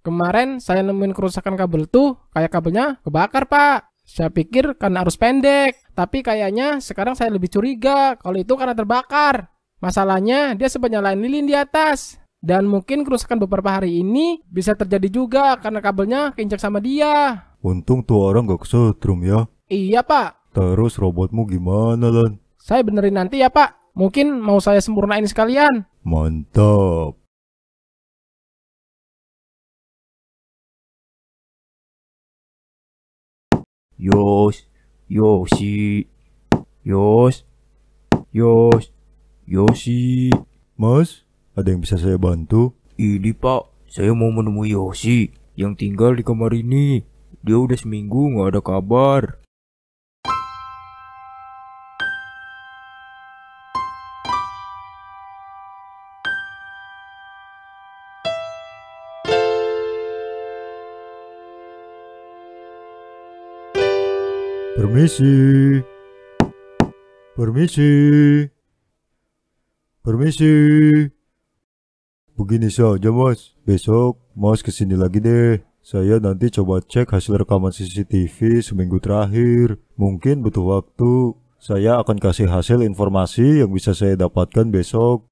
Kemarin saya nemuin kerusakan kabel tuh, kayak kabelnya kebakar pak. Saya pikir karena arus pendek, tapi kayaknya sekarang saya lebih curiga kalau itu karena terbakar. Masalahnya dia sebanyak lain lilin di atas. Dan mungkin kerusakan beberapa hari ini bisa terjadi juga karena kabelnya keinjak sama dia. Untung tuh orang gak kesetrum ya. Iya pak. Terus robotmu gimana Lan? Saya benerin nanti ya pak. Mungkin mau saya sempurnain sekalian. Mantap. よし、よし、よし、よし、よし. Mas, ada yang bisa saya bantu? Ini pak, saya mau menemui Yoshi yang tinggal di kamar ini. Dia udah seminggu nggak ada kabar. Permisi. Permisi. Permisi. Begini saja mas, besok mas kesini lagi deh. Saya nanti coba cek hasil rekaman CCTV seminggu terakhir. Mungkin butuh waktu. Saya akan kasih hasil informasi yang bisa saya dapatkan besok.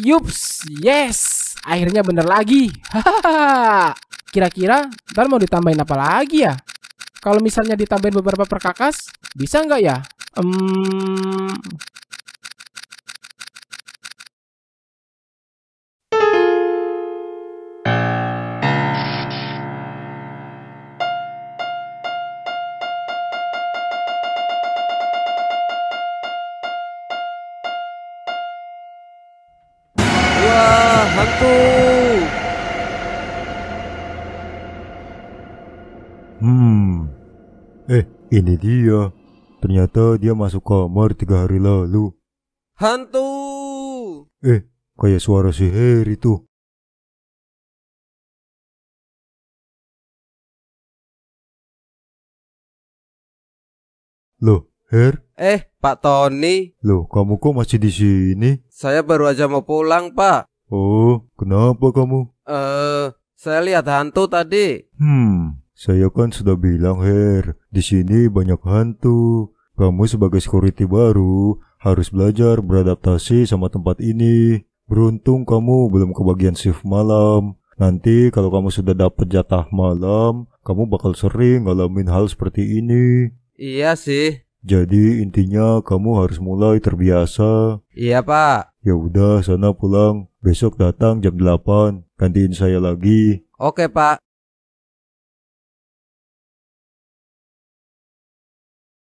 Yups, yes. Akhirnya bener lagi. Hahaha. Kira-kira ntar mau ditambahin apa lagi ya? Kalau misalnya ditambahin beberapa perkakas, bisa nggak ya? Hmm, Ini dia. Ternyata dia masuk kamar tiga hari lalu. Hantu! Eh, kayak suara si Harry tuh. Loh, Her? Eh, Pak Tony. Loh, kamu kok masih di sini? Saya baru aja mau pulang, Pak. Oh, kenapa kamu? Eh, uh, saya lihat hantu tadi. Hmm, saya kan sudah bilang, Her, di sini banyak hantu. Kamu sebagai security baru harus belajar beradaptasi sama tempat ini. Beruntung kamu belum kebagian shift malam. Nanti kalau kamu sudah dapat jatah malam, kamu bakal sering ngalamin hal seperti ini. Iya sih. Jadi intinya kamu harus mulai terbiasa. Iya, Pak. Ya udah, sana pulang. Besok datang jam 8. Gantiin saya lagi. Oke, Pak.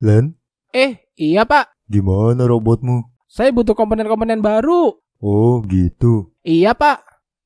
Len? Eh, iya pak. Gimana robotmu? Saya butuh komponen-komponen baru. Oh, gitu. Iya pak.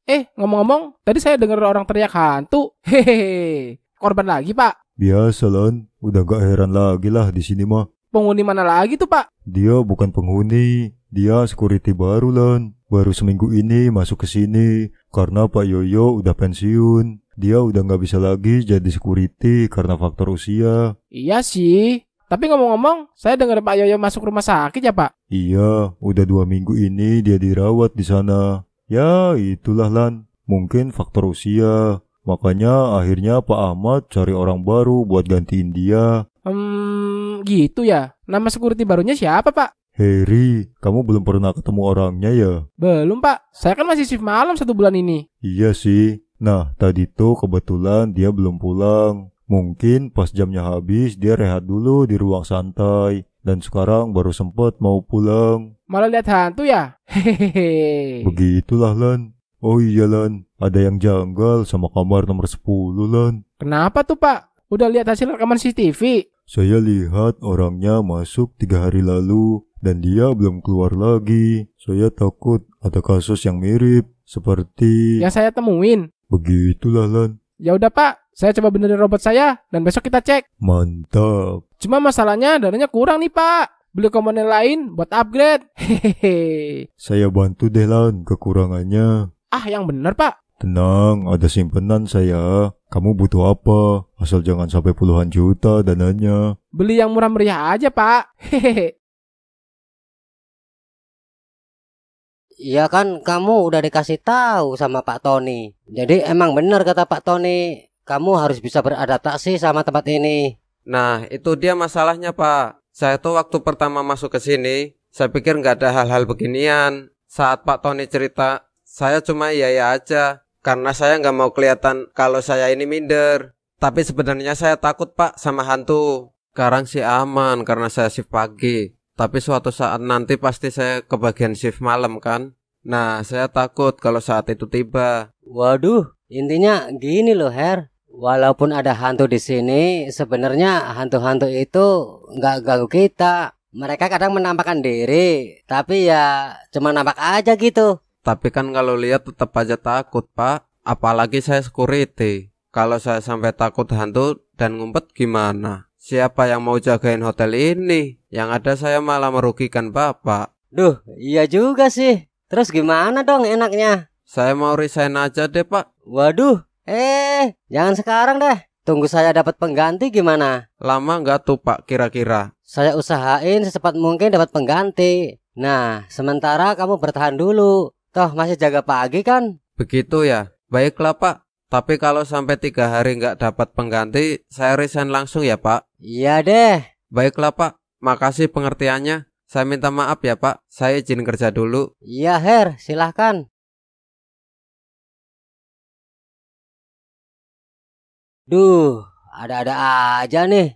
Eh, ngomong-ngomong, tadi saya dengar orang teriak hantu. Hehehe. Korban lagi pak? Biasa, Len. Udah gak heran lagi lah di sini mah. Penghuni mana lagi tuh pak? Dia bukan penghuni. Dia security baru, Len. Baru seminggu ini masuk ke sini karena Pak Yoyo udah pensiun. Dia udah nggak bisa lagi jadi security karena faktor usia. Iya sih, tapi ngomong-ngomong, saya dengar Pak Yoyo masuk rumah sakit ya Pak? Iya, udah dua minggu ini dia dirawat di sana. Ya, itulah Lan. Mungkin faktor usia. Makanya akhirnya Pak Ahmad cari orang baru buat gantiin dia. Hmm, gitu ya. Nama security barunya siapa Pak? Harry, kamu belum pernah ketemu orangnya ya? Belum Pak, saya kan masih shift malam satu bulan ini. Iya sih. Nah, tadi tuh kebetulan dia belum pulang. Mungkin pas jamnya habis dia rehat dulu di ruang santai dan sekarang baru sempat mau pulang. Malah lihat hantu ya? Hehehe. Begitulah Lan. Oh iya Lan, ada yang janggal sama kamar nomor 10 Lan. Kenapa tuh Pak? Udah lihat hasil rekaman CCTV? Saya lihat orangnya masuk tiga hari lalu dan dia belum keluar lagi. Saya takut ada kasus yang mirip seperti yang saya temuin. Begitulah Lan. Ya udah Pak, saya coba benerin robot saya dan besok kita cek. Mantap. Cuma masalahnya dananya kurang nih, Pak. Beli komponen lain buat upgrade. Hehehe. Saya bantu deh, Lan, kekurangannya. Ah, yang bener, Pak. Tenang, ada simpenan saya. Kamu butuh apa? Asal jangan sampai puluhan juta dananya. Beli yang murah meriah aja, Pak. Hehehe. Iya kan kamu udah dikasih tahu sama Pak Tony. Jadi emang benar kata Pak Tony, kamu harus bisa beradaptasi sama tempat ini. Nah, itu dia masalahnya, Pak. Saya tuh waktu pertama masuk ke sini, saya pikir nggak ada hal-hal beginian. Saat Pak Tony cerita, saya cuma iya ya aja. Karena saya nggak mau kelihatan kalau saya ini minder. Tapi sebenarnya saya takut, Pak, sama hantu. Sekarang sih aman karena saya shift pagi. Tapi suatu saat nanti pasti saya kebagian shift malam kan? Nah, saya takut kalau saat itu tiba. Waduh, intinya gini loh, Her walaupun ada hantu di sini, sebenarnya hantu-hantu itu nggak ganggu kita. Mereka kadang menampakkan diri, tapi ya cuma nampak aja gitu. Tapi kan kalau lihat tetap aja takut, Pak. Apalagi saya security. Kalau saya sampai takut hantu dan ngumpet gimana? Siapa yang mau jagain hotel ini? Yang ada saya malah merugikan Bapak. Duh, iya juga sih. Terus gimana dong enaknya? Saya mau resign aja deh, Pak. Waduh, Eh, jangan sekarang deh. Tunggu saya dapat pengganti gimana? Lama nggak tuh Pak kira-kira? Saya usahain secepat mungkin dapat pengganti. Nah, sementara kamu bertahan dulu. Toh masih jaga pagi kan? Begitu ya. Baiklah Pak. Tapi kalau sampai tiga hari nggak dapat pengganti, saya resign langsung ya Pak. Iya deh. Baiklah Pak. Makasih pengertiannya. Saya minta maaf ya Pak. Saya izin kerja dulu. Iya Her, silahkan. Duh, ada-ada aja nih.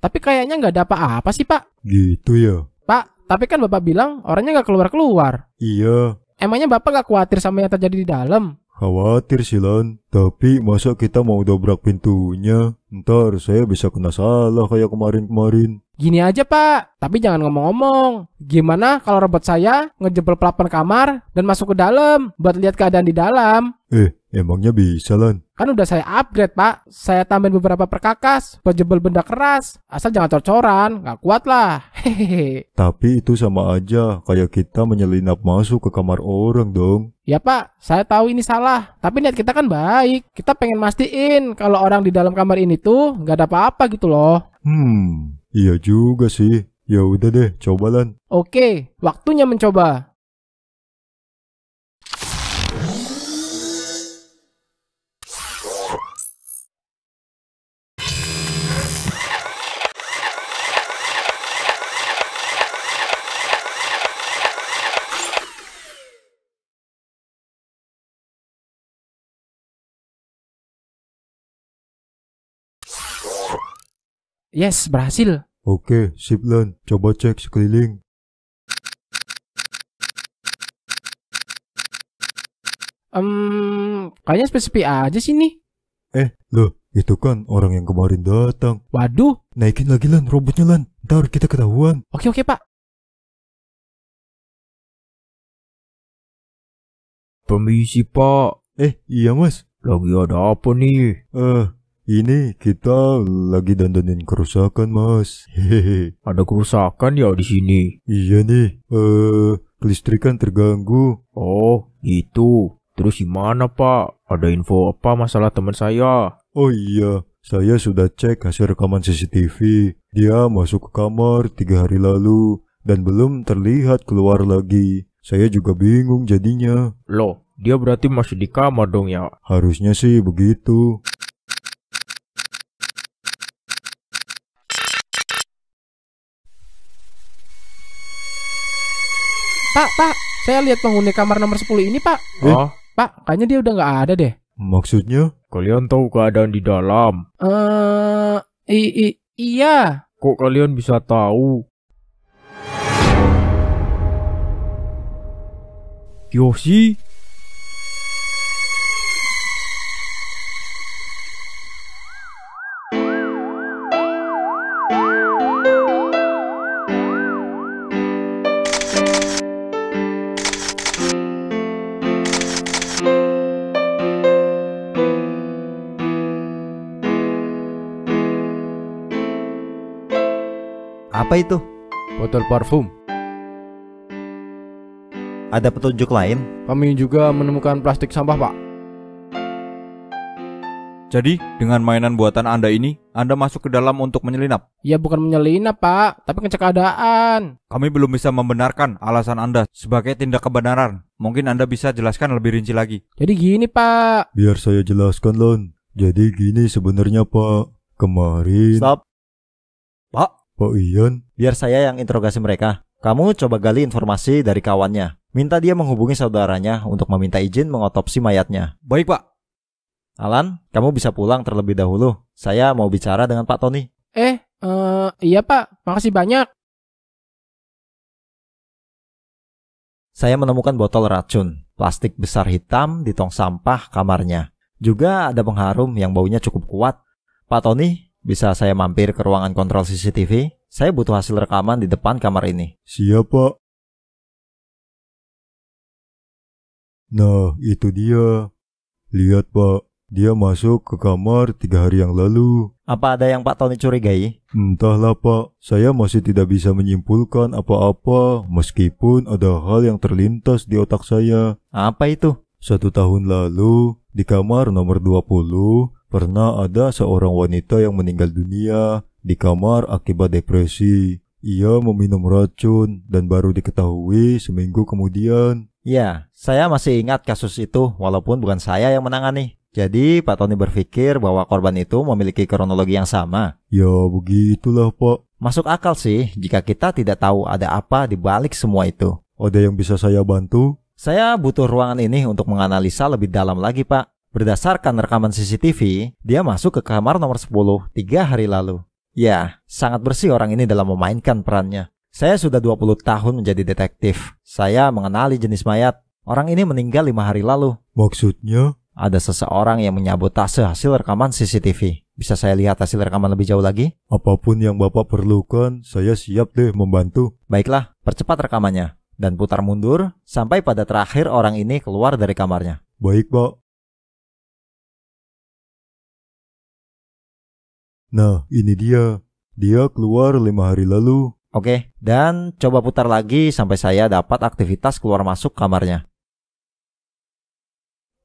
Tapi kayaknya nggak ada apa-apa sih, Pak. Gitu ya. Pak, tapi kan Bapak bilang orangnya nggak keluar-keluar. Iya, Emangnya Bapak gak khawatir sama yang terjadi di dalam? Khawatir sih Lan, tapi masa kita mau dobrak pintunya? Ntar saya bisa kena salah kayak kemarin-kemarin. Gini aja pak, tapi jangan ngomong-ngomong. Gimana kalau robot saya ngejebel pelapan kamar dan masuk ke dalam buat lihat keadaan di dalam? Eh, emangnya bisa Lan? Kan udah saya upgrade pak, saya tambahin beberapa perkakas buat jebol benda keras. Asal jangan cor-coran, gak kuat lah. Hehehe. Tapi itu sama aja kayak kita menyelinap masuk ke kamar orang dong. Ya Pak, saya tahu ini salah, tapi niat kita kan baik. Kita pengen mastiin kalau orang di dalam kamar ini tuh nggak ada apa-apa gitu loh. Hmm, iya juga sih. Ya udah deh, cobalan. Oke, waktunya mencoba. Yes, berhasil. Oke, sip Len. Coba cek sekeliling. Um, kayaknya spesifik aja sini. Eh, loh, itu kan orang yang kemarin datang. Waduh. Naikin lagi Len, robotnya Len. Ntar kita ketahuan. Oke, oke Pak. Permisi Pak. Eh, iya Mas. Lagi ada apa nih? Eh, uh, ini kita lagi dandanin kerusakan, Mas. Hehehe. Ada kerusakan ya di sini? Iya nih. Eh, uh, kelistrikan terganggu. Oh, itu. Terus gimana, Pak? Ada info apa masalah teman saya? Oh iya, saya sudah cek hasil rekaman CCTV. Dia masuk ke kamar tiga hari lalu dan belum terlihat keluar lagi. Saya juga bingung jadinya. Loh, dia berarti masih di kamar dong ya? Harusnya sih begitu. Pak, Pak, saya lihat penghuni kamar nomor 10 ini, Pak. Eh? Oh. Pak, kayaknya dia udah nggak ada deh. Maksudnya? Kalian tahu keadaan di dalam? Eh, uh, i, i iya. Kok kalian bisa tahu? Yoshi, Apa itu? Botol parfum. Ada petunjuk lain? Kami juga menemukan plastik sampah, Pak. Jadi, dengan mainan buatan Anda ini, Anda masuk ke dalam untuk menyelinap? Ya, bukan menyelinap, Pak, tapi ngecek keadaan. Kami belum bisa membenarkan alasan Anda sebagai tindak kebenaran. Mungkin Anda bisa jelaskan lebih rinci lagi. Jadi gini, Pak. Biar saya jelaskan, Lon. Jadi gini sebenarnya, Pak. Kemarin... Stop. Pak Iyon. Biar saya yang interogasi mereka. Kamu coba gali informasi dari kawannya. Minta dia menghubungi saudaranya untuk meminta izin mengotopsi mayatnya. Baik, Pak. Alan, kamu bisa pulang terlebih dahulu. Saya mau bicara dengan Pak Tony. Eh, uh, iya Pak. Makasih banyak. Saya menemukan botol racun, plastik besar hitam di tong sampah kamarnya. Juga ada pengharum yang baunya cukup kuat. Pak Tony, bisa saya mampir ke ruangan kontrol CCTV? Saya butuh hasil rekaman di depan kamar ini. Siap, Pak. Nah, itu dia. Lihat, Pak. Dia masuk ke kamar tiga hari yang lalu. Apa ada yang Pak Tony curigai? Entahlah, Pak. Saya masih tidak bisa menyimpulkan apa-apa meskipun ada hal yang terlintas di otak saya. Apa itu? Satu tahun lalu, di kamar nomor 20, Pernah ada seorang wanita yang meninggal dunia di kamar akibat depresi. Ia meminum racun dan baru diketahui seminggu kemudian. Ya, saya masih ingat kasus itu walaupun bukan saya yang menangani. Jadi Pak Tony berpikir bahwa korban itu memiliki kronologi yang sama. Ya, begitulah Pak. Masuk akal sih jika kita tidak tahu ada apa di balik semua itu. Ada yang bisa saya bantu? Saya butuh ruangan ini untuk menganalisa lebih dalam lagi, Pak. Berdasarkan rekaman CCTV, dia masuk ke kamar nomor 10 tiga hari lalu. Ya, sangat bersih orang ini dalam memainkan perannya. Saya sudah 20 tahun menjadi detektif. Saya mengenali jenis mayat. Orang ini meninggal lima hari lalu. Maksudnya? Ada seseorang yang menyabotase hasil rekaman CCTV. Bisa saya lihat hasil rekaman lebih jauh lagi? Apapun yang Bapak perlukan, saya siap deh membantu. Baiklah, percepat rekamannya. Dan putar mundur sampai pada terakhir orang ini keluar dari kamarnya. Baik, Pak. Nah, ini dia. Dia keluar lima hari lalu. Oke, dan coba putar lagi sampai saya dapat aktivitas keluar masuk kamarnya.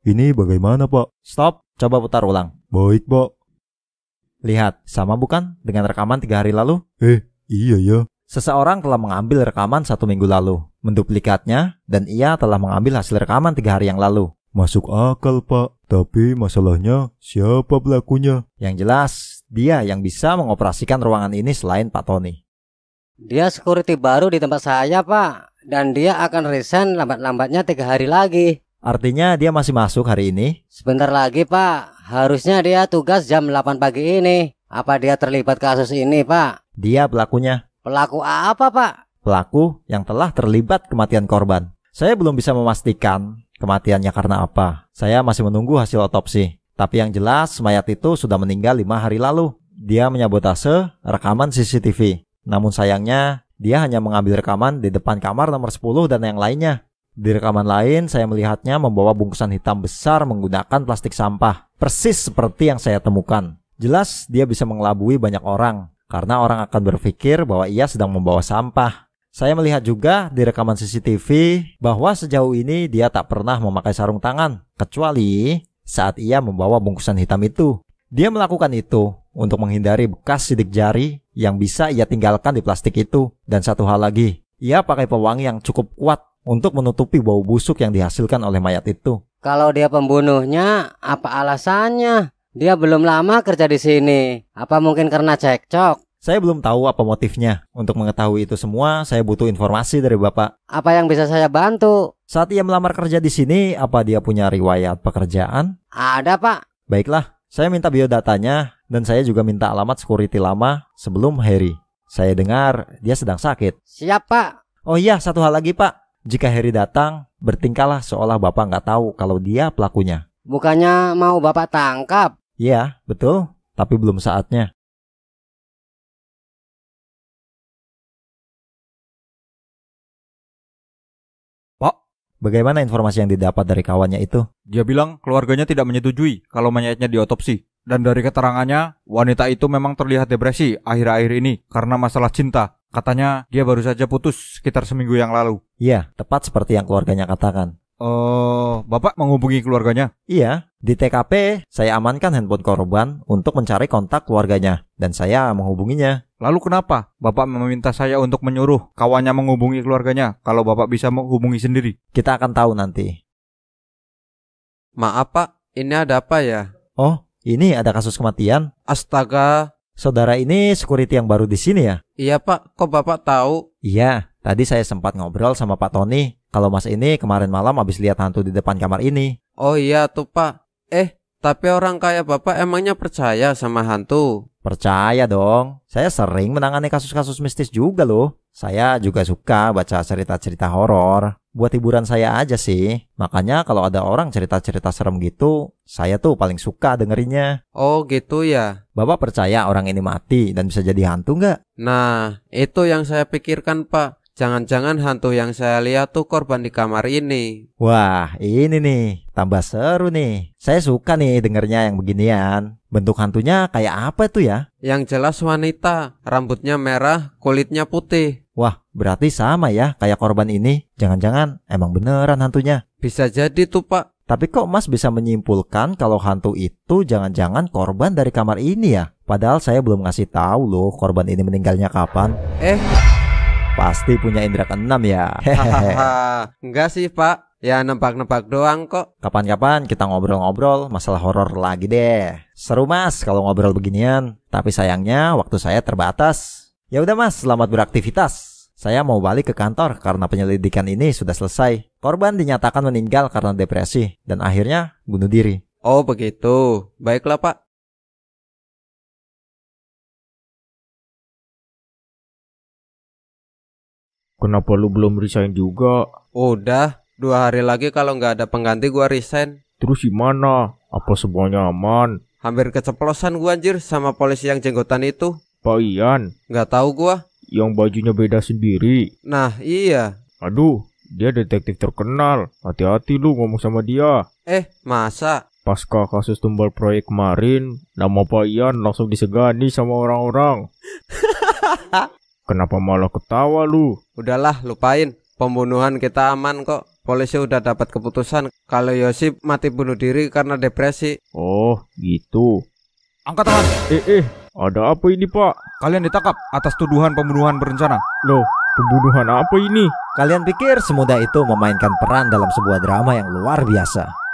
Ini bagaimana, Pak? Stop, coba putar ulang. Baik, Pak. Lihat, sama bukan dengan rekaman tiga hari lalu? Eh, iya ya. Seseorang telah mengambil rekaman satu minggu lalu, menduplikatnya, dan ia telah mengambil hasil rekaman tiga hari yang lalu. Masuk akal, Pak. Tapi masalahnya, siapa pelakunya? Yang jelas, dia yang bisa mengoperasikan ruangan ini selain Pak Tony. Dia security baru di tempat saya, Pak. Dan dia akan resign lambat-lambatnya tiga hari lagi. Artinya dia masih masuk hari ini? Sebentar lagi, Pak. Harusnya dia tugas jam 8 pagi ini. Apa dia terlibat kasus ini, Pak? Dia pelakunya. Pelaku apa, Pak? Pelaku yang telah terlibat kematian korban. Saya belum bisa memastikan kematiannya karena apa. Saya masih menunggu hasil otopsi. Tapi yang jelas, mayat itu sudah meninggal lima hari lalu. Dia menyabotase rekaman CCTV. Namun sayangnya, dia hanya mengambil rekaman di depan kamar nomor 10 dan yang lainnya. Di rekaman lain, saya melihatnya membawa bungkusan hitam besar menggunakan plastik sampah. Persis seperti yang saya temukan. Jelas dia bisa mengelabui banyak orang, karena orang akan berpikir bahwa ia sedang membawa sampah. Saya melihat juga di rekaman CCTV bahwa sejauh ini dia tak pernah memakai sarung tangan, kecuali saat ia membawa bungkusan hitam itu. Dia melakukan itu untuk menghindari bekas sidik jari yang bisa ia tinggalkan di plastik itu. Dan satu hal lagi, ia pakai pewangi yang cukup kuat untuk menutupi bau busuk yang dihasilkan oleh mayat itu. Kalau dia pembunuhnya, apa alasannya? Dia belum lama kerja di sini. Apa mungkin karena cekcok? Saya belum tahu apa motifnya. Untuk mengetahui itu semua, saya butuh informasi dari Bapak. Apa yang bisa saya bantu? Saat ia melamar kerja di sini, apa dia punya riwayat pekerjaan? Ada, Pak. Baiklah, saya minta biodatanya dan saya juga minta alamat security lama sebelum Harry. Saya dengar dia sedang sakit. Siap, Pak. Oh iya, satu hal lagi, Pak. Jika Harry datang, bertingkahlah seolah Bapak nggak tahu kalau dia pelakunya. Bukannya mau Bapak tangkap? Iya, betul. Tapi belum saatnya. Bagaimana informasi yang didapat dari kawannya itu? Dia bilang keluarganya tidak menyetujui kalau mayatnya diotopsi. Dan dari keterangannya, wanita itu memang terlihat depresi akhir-akhir ini karena masalah cinta. Katanya dia baru saja putus sekitar seminggu yang lalu. Iya, tepat seperti yang keluarganya katakan. Oh, uh, Bapak menghubungi keluarganya? Iya, di TKP, saya amankan handphone korban untuk mencari kontak keluarganya dan saya menghubunginya. Lalu kenapa Bapak meminta saya untuk menyuruh kawannya menghubungi keluarganya kalau Bapak bisa menghubungi sendiri? Kita akan tahu nanti. Maaf Pak, ini ada apa ya? Oh, ini ada kasus kematian. Astaga. Saudara ini security yang baru di sini ya? Iya Pak, kok Bapak tahu? Iya, tadi saya sempat ngobrol sama Pak Tony kalau mas ini kemarin malam habis lihat hantu di depan kamar ini. Oh iya tuh Pak, Eh, tapi orang kaya bapak emangnya percaya sama hantu? Percaya dong. Saya sering menangani kasus-kasus mistis juga loh. Saya juga suka baca cerita-cerita horor. Buat hiburan saya aja sih. Makanya kalau ada orang cerita-cerita serem gitu, saya tuh paling suka dengerinnya. Oh gitu ya. Bapak percaya orang ini mati dan bisa jadi hantu nggak? Nah, itu yang saya pikirkan pak. Jangan-jangan hantu yang saya lihat tuh korban di kamar ini. Wah, ini nih, tambah seru nih. Saya suka nih dengernya yang beginian. Bentuk hantunya kayak apa itu ya? Yang jelas wanita, rambutnya merah, kulitnya putih. Wah, berarti sama ya kayak korban ini. Jangan-jangan emang beneran hantunya. Bisa jadi tuh, Pak. Tapi kok Mas bisa menyimpulkan kalau hantu itu jangan-jangan korban dari kamar ini ya? Padahal saya belum ngasih tahu loh korban ini meninggalnya kapan. Eh, Pasti punya indera keenam ya. Hahaha, Enggak sih, Pak. Ya nempak-nempak doang kok. Kapan-kapan kita ngobrol-ngobrol masalah horor lagi deh. Seru Mas kalau ngobrol beginian, tapi sayangnya waktu saya terbatas. Ya udah Mas, selamat beraktivitas. Saya mau balik ke kantor karena penyelidikan ini sudah selesai. Korban dinyatakan meninggal karena depresi dan akhirnya bunuh diri. Oh begitu. Baiklah pak, Kenapa lu belum resign juga? Udah, dua hari lagi kalau nggak ada pengganti gua resign. Terus gimana? Apa semuanya aman? Hampir keceplosan gua anjir sama polisi yang jenggotan itu. Pak Ian. Nggak tahu gua. Yang bajunya beda sendiri. Nah, iya. Aduh, dia detektif terkenal. Hati-hati lu ngomong sama dia. Eh, masa? Pasca kasus tumbal proyek kemarin, nama Pak Ian langsung disegani sama orang-orang. Kenapa malah ketawa lu? Udahlah, lupain. Pembunuhan kita aman kok. Polisi udah dapat keputusan kalau Yosi mati bunuh diri karena depresi. Oh, gitu. Angkat tangan. Eh, eh, ada apa ini, Pak? Kalian ditangkap atas tuduhan pembunuhan berencana. Loh, pembunuhan apa ini? Kalian pikir semudah itu memainkan peran dalam sebuah drama yang luar biasa?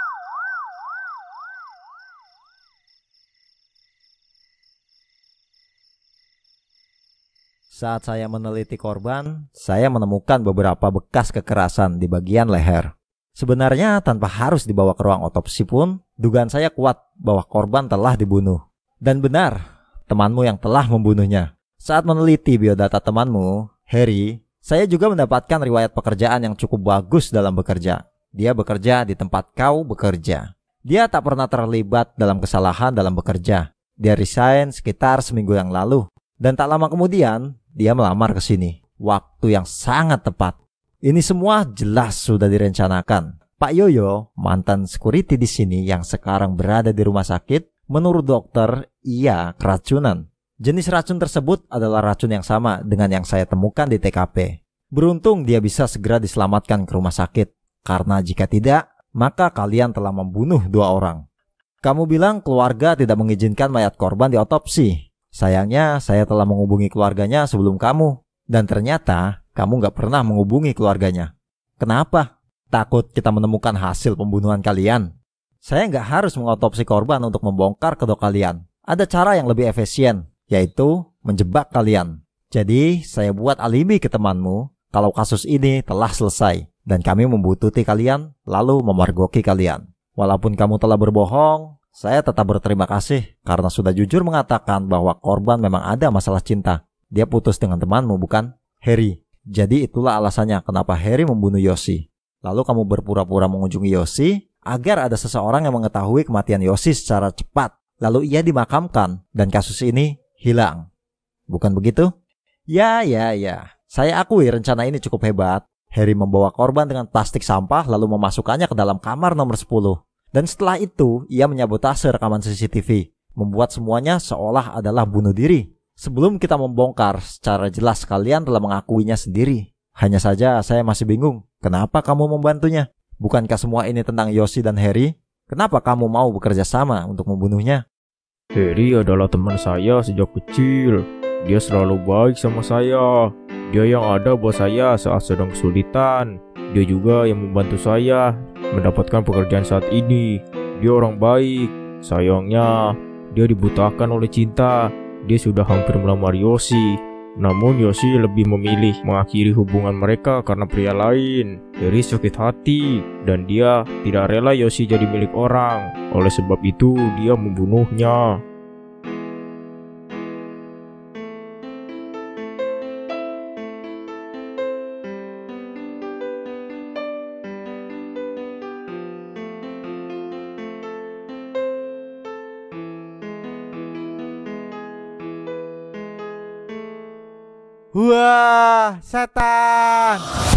Saat saya meneliti korban, saya menemukan beberapa bekas kekerasan di bagian leher. Sebenarnya tanpa harus dibawa ke ruang otopsi pun, dugaan saya kuat bahwa korban telah dibunuh. Dan benar, temanmu yang telah membunuhnya. Saat meneliti biodata temanmu, Harry, saya juga mendapatkan riwayat pekerjaan yang cukup bagus dalam bekerja. Dia bekerja di tempat kau bekerja. Dia tak pernah terlibat dalam kesalahan dalam bekerja. Dia resign sekitar seminggu yang lalu. Dan tak lama kemudian, dia melamar ke sini. Waktu yang sangat tepat. Ini semua jelas sudah direncanakan. Pak Yoyo, mantan security di sini yang sekarang berada di rumah sakit, menurut dokter, ia keracunan. Jenis racun tersebut adalah racun yang sama dengan yang saya temukan di TKP. Beruntung dia bisa segera diselamatkan ke rumah sakit, karena jika tidak, maka kalian telah membunuh dua orang. Kamu bilang keluarga tidak mengizinkan mayat korban di otopsi. Sayangnya saya telah menghubungi keluarganya sebelum kamu dan ternyata kamu nggak pernah menghubungi keluarganya. Kenapa? Takut kita menemukan hasil pembunuhan kalian. Saya nggak harus mengotopsi korban untuk membongkar kedok kalian. Ada cara yang lebih efisien, yaitu menjebak kalian. Jadi, saya buat alibi ke temanmu kalau kasus ini telah selesai dan kami membutuhkan kalian lalu memargoki kalian. Walaupun kamu telah berbohong, saya tetap berterima kasih karena sudah jujur mengatakan bahwa korban memang ada masalah cinta. Dia putus dengan temanmu bukan? Harry. Jadi itulah alasannya kenapa Harry membunuh Yosi. Lalu kamu berpura-pura mengunjungi Yosi agar ada seseorang yang mengetahui kematian Yosi secara cepat. Lalu ia dimakamkan dan kasus ini hilang. Bukan begitu? Ya, ya, ya. Saya akui rencana ini cukup hebat. Harry membawa korban dengan plastik sampah lalu memasukkannya ke dalam kamar nomor 10. Dan setelah itu, ia menyabotase rekaman CCTV, membuat semuanya seolah adalah bunuh diri. Sebelum kita membongkar, secara jelas kalian telah mengakuinya sendiri. Hanya saja saya masih bingung, kenapa kamu membantunya? Bukankah semua ini tentang Yoshi dan Harry? Kenapa kamu mau bekerja sama untuk membunuhnya? Harry adalah teman saya sejak kecil. Dia selalu baik sama saya. Dia yang ada buat saya saat sedang kesulitan. Dia juga yang membantu saya mendapatkan pekerjaan saat ini. Dia orang baik, sayangnya dia dibutakan oleh cinta. Dia sudah hampir melamar Yoshi. Namun Yoshi lebih memilih mengakhiri hubungan mereka karena pria lain. Dari sakit hati dan dia tidak rela Yoshi jadi milik orang. Oleh sebab itu dia membunuhnya. setan.